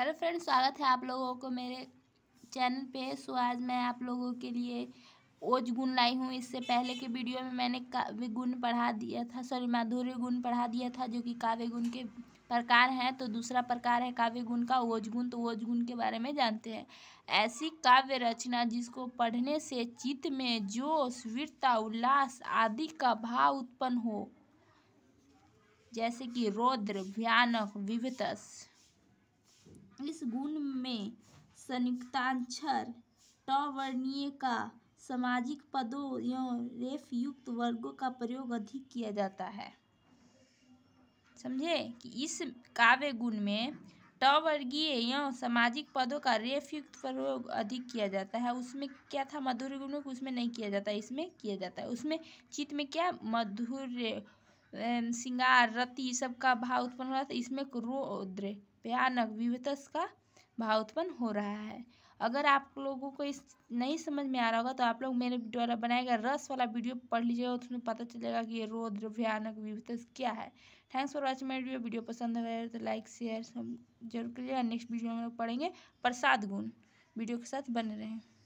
hello friends स्वागत है आप लोगों को मेरे चैनल पे सो आज मैं आप लोगों के लिए ओज गुण लाई हूँ इससे पहले के वीडियो में मैंने काव्य गुण पढ़ा दिया था सॉरी माधुर्य गुण पढ़ा दिया था जो कि काव्य गुण के प्रकार हैं तो दूसरा प्रकार है काव्य गुण का ओज गुण तो ओज गुण के बारे में जानते हैं ऐसी काव्य रचना जिसको पढ़ने से चित्त में जोश वीरता उल्लास आदि का भाव उत्पन्न हो जैसे कि रौद्र भयानक विभतस इस गुण में संयुक्ताक्षर टवर्णीय का सामाजिक पदों एवं रेफ युक्त वर्गों का प्रयोग अधिक किया जाता है समझे कि इस काव्य गुण में टवर्गीय एवं सामाजिक पदों का रेफ युक्त प्रयोग अधिक किया जाता है उसमें क्या था मधुर गुण में उसमें नहीं किया जाता इसमें किया जाता है उसमें चित्त में क्या मधुर श्रृंगार रति सबका भाव उत्पन्न हो रहा था इसमें रौद्र भयानक विवतस का भाव उत्पन्न हो रहा है अगर आप लोगों को इस नहीं समझ में आ रहा होगा तो आप लोग मेरे द्वारा बनाए गए रस वाला वीडियो पढ़ लीजिएगा उसमें पता चलेगा कि ये रोद्र भयानक विवतस क्या है थैंक्स फॉर वॉचिंग मेरी वीडियो वीडियो पसंद आए तो लाइक शेयर जरूर करिएगा नेक्स्ट वीडियो में पढ़ेंगे प्रसाद गुण वीडियो के साथ बने रहें